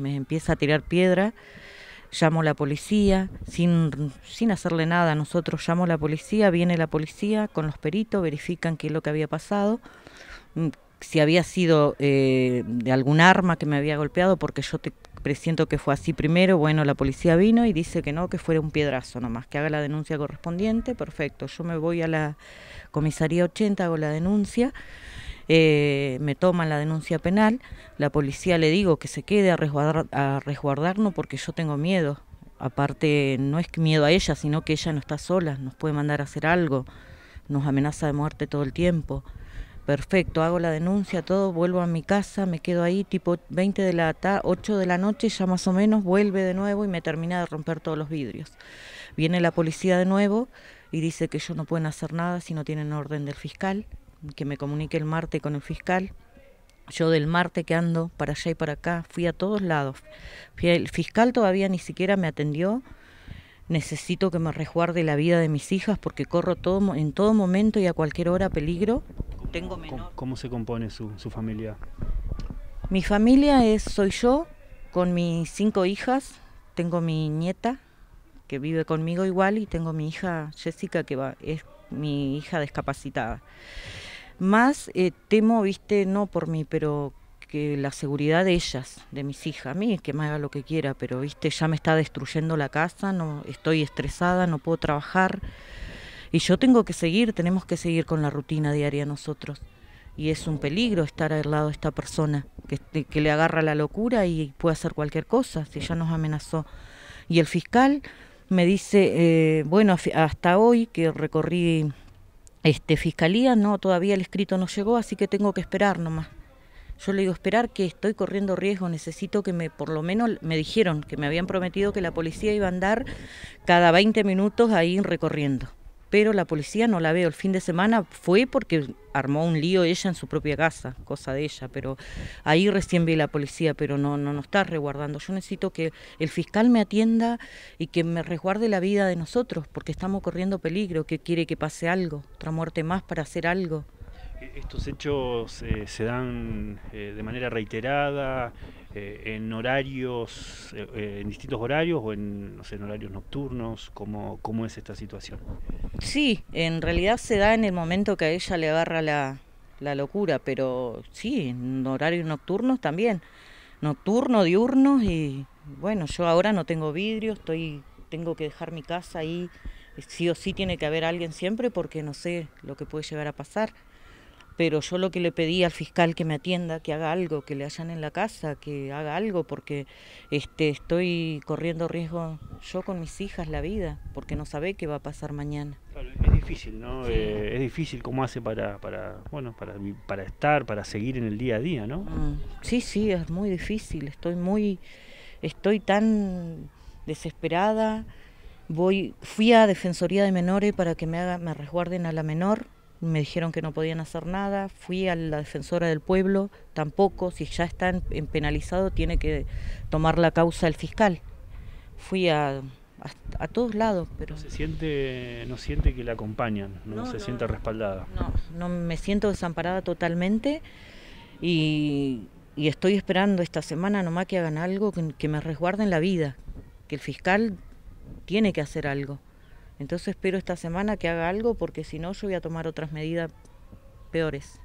Me empieza a tirar piedra, llamo a la policía, sin, sin hacerle nada, nosotros llamo a la policía, viene la policía con los peritos, verifican qué es lo que había pasado, mm, si había sido eh, de algún arma que me había golpeado, porque yo te presiento que fue así primero, bueno, la policía vino y dice que no, que fuera un piedrazo nomás, que haga la denuncia correspondiente, perfecto, yo me voy a la comisaría 80, hago la denuncia eh, me toman la denuncia penal, la policía le digo que se quede a, resguardar, a resguardarnos porque yo tengo miedo. Aparte, no es miedo a ella, sino que ella no está sola, nos puede mandar a hacer algo, nos amenaza de muerte todo el tiempo. Perfecto, hago la denuncia, todo, vuelvo a mi casa, me quedo ahí tipo 20 de la tarde, 8 de la noche, ya más o menos, vuelve de nuevo y me termina de romper todos los vidrios. Viene la policía de nuevo y dice que ellos no pueden hacer nada si no tienen orden del fiscal, que me comuniqué el martes con el fiscal. Yo del martes que ando para allá y para acá, fui a todos lados. El fiscal todavía ni siquiera me atendió. Necesito que me resguarde la vida de mis hijas porque corro todo, en todo momento y a cualquier hora peligro. Tengo ¿Cómo, se compone su, su familia? Mi familia es soy yo con mis cinco hijas, tengo mi nieta que vive conmigo igual y tengo mi hija Jessica que va, es mi hija discapacitada. Más eh, temo, viste, no por mí, pero que la seguridad de ellas, de mis hijas, a mí es que me haga lo que quiera, pero viste, ya me está destruyendo la casa, no estoy estresada, no puedo trabajar. Y yo tengo que seguir, tenemos que seguir con la rutina diaria nosotros. Y es un peligro estar al lado de esta persona que, este, le agarra la locura y puede hacer cualquier cosa, si ya nos amenazó. Y el fiscal me dice, eh, bueno, hasta hoy que recorrí este, fiscalía, no, todavía el escrito no llegó, así que tengo que esperar nomás. Yo le digo, esperar que estoy corriendo riesgo, necesito que me, por lo menos me dijeron que me habían prometido que la policía iba a andar cada 20 minutos ahí recorriendo pero la policía no la veo. El fin de semana fue porque armó un lío ella en su propia casa, cosa de ella, pero ahí recién vi la policía, pero no, no, está resguardando. Yo necesito que el fiscal me atienda y que me resguarde la vida de nosotros, porque estamos corriendo peligro, que quiere que pase algo, otra muerte más para hacer algo. ¿E-, ¿Estos hechos eh, se dan eh, de manera reiterada? Eh, en horarios, eh, eh, en distintos horarios o en, no sé, horarios nocturnos? ¿Cómo, es esta situación? Sí, en realidad se da en el momento que a ella le agarra la, la locura, pero sí, en horarios nocturnos también. Nocturno, diurnos y bueno, yo ahora no tengo vidrio, estoy, tengo que dejar mi casa ahí. Sí o sí tiene que haber alguien siempre porque no sé lo que puede llegar a pasar pero yo lo que le pedí al fiscal que me atienda, que haga algo, que le hayan en la casa, que haga algo, porque este, estoy corriendo riesgo yo con mis hijas la vida, porque no sabe qué va a pasar mañana. es difícil, ¿no? Eh, es difícil como hace para, para, bueno, para, para estar, para seguir en el día a día, ¿no? Mm, sí, sí, es muy difícil, estoy muy, estoy tan desesperada. Voy, fui a Defensoría de Menores para que me, haga, me resguarden a la menor me dijeron que no podían hacer nada, fui a la defensora del pueblo, tampoco, si ya está en, penalizado tiene que tomar la causa el fiscal. Fui a, a, todos lados, pero... No se siente, no siente que la acompañan, no, se siente respaldada. No, no me siento desamparada totalmente y, y, estoy esperando esta semana nomás que hagan algo, que, que me resguarden la vida, que el fiscal tiene que hacer algo. Entonces espero esta semana que haga algo porque si no yo voy a tomar otras medidas peores.